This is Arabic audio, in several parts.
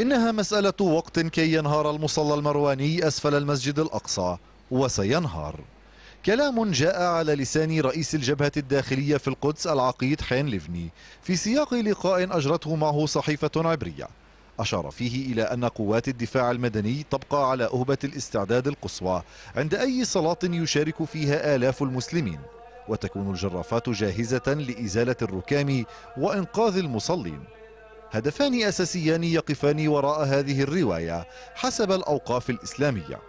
إنها مسألة وقت كي ينهار المصلى المرواني أسفل المسجد الأقصى وسينهار كلام جاء على لسان رئيس الجبهة الداخلية في القدس العقيد حين ليفني في سياق لقاء أجرته معه صحيفة عبرية أشار فيه إلى أن قوات الدفاع المدني تبقى على أهبة الاستعداد القصوى عند أي صلاة يشارك فيها آلاف المسلمين وتكون الجرافات جاهزة لإزالة الركام وإنقاذ المصلين هدفان أساسيان يقفان وراء هذه الرواية حسب الأوقاف الإسلامية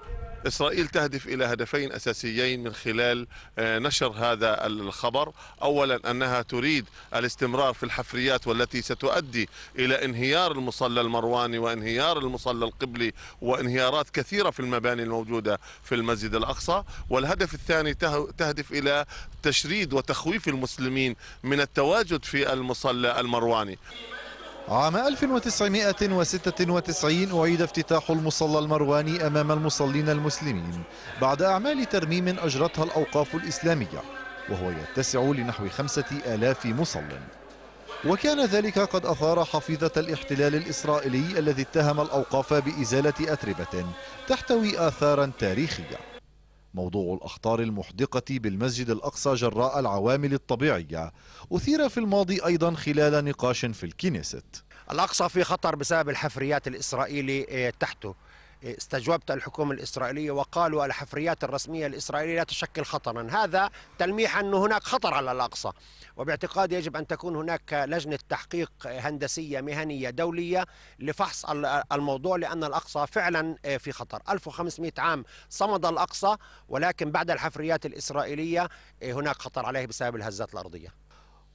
إسرائيل تهدف إلى هدفين أساسيين من خلال آه، نشر هذا الخبر أولا أنها تريد الاستمرار في الحفريات والتي ستؤدي إلى انهيار المصلى المرواني وانهيار المصلى القبلي وانهيارات كثيرة في المباني الموجودة في المسجد الأقصى والهدف الثاني تهدف إلى تشريد وتخويف المسلمين من التواجد في المصلى المرواني عام 1996 أعيد افتتاح المصلى المرواني أمام المصلين المسلمين بعد أعمال ترميم أجرتها الأوقاف الإسلامية وهو يتسع لنحو خمسة آلاف مصل وكان ذلك قد أثار حفيظة الاحتلال الإسرائيلي الذي اتهم الأوقاف بإزالة أتربة تحتوي آثارا تاريخية موضوع الأخطار المحدقة بالمسجد الأقصى جراء العوامل الطبيعية أثير في الماضي أيضا خلال نقاش في الكنيست الأقصى في خطر بسبب الحفريات الإسرائيلية إيه، تحته استجوبت الحكومة الإسرائيلية وقالوا الحفريات الرسمية الإسرائيلية لا تشكل خطرا هذا تلميح أن هناك خطر على الأقصى وباعتقادي يجب أن تكون هناك لجنة تحقيق هندسية مهنية دولية لفحص الموضوع لأن الأقصى فعلا في خطر 1500 عام صمد الأقصى ولكن بعد الحفريات الإسرائيلية هناك خطر عليه بسبب الهزات الأرضية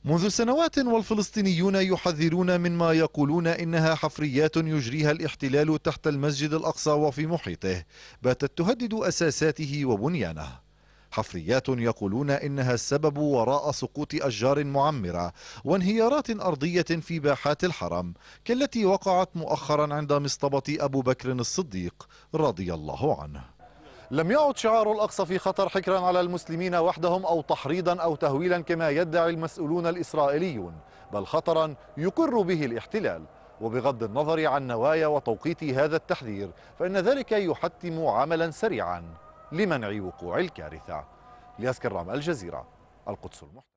منذ سنوات والفلسطينيون يحذرون من ما يقولون إنها حفريات يجريها الاحتلال تحت المسجد الأقصى وفي محيطه باتت تهدد أساساته وبنيانه حفريات يقولون انها السبب وراء سقوط اشجار معمره وانهيارات ارضيه في باحات الحرم كالتي وقعت مؤخرا عند مصطبه ابو بكر الصديق رضي الله عنه لم يعد شعار الأقصى في خطر حكرا على المسلمين وحدهم أو تحريضا أو تهويلا كما يدعي المسؤولون الإسرائيليون بل خطرا يقر به الاحتلال وبغض النظر عن نوايا وتوقيت هذا التحذير فإن ذلك يحتم عملا سريعا لمنع وقوع الكارثة ليسكر رام الجزيرة القدس المحتوى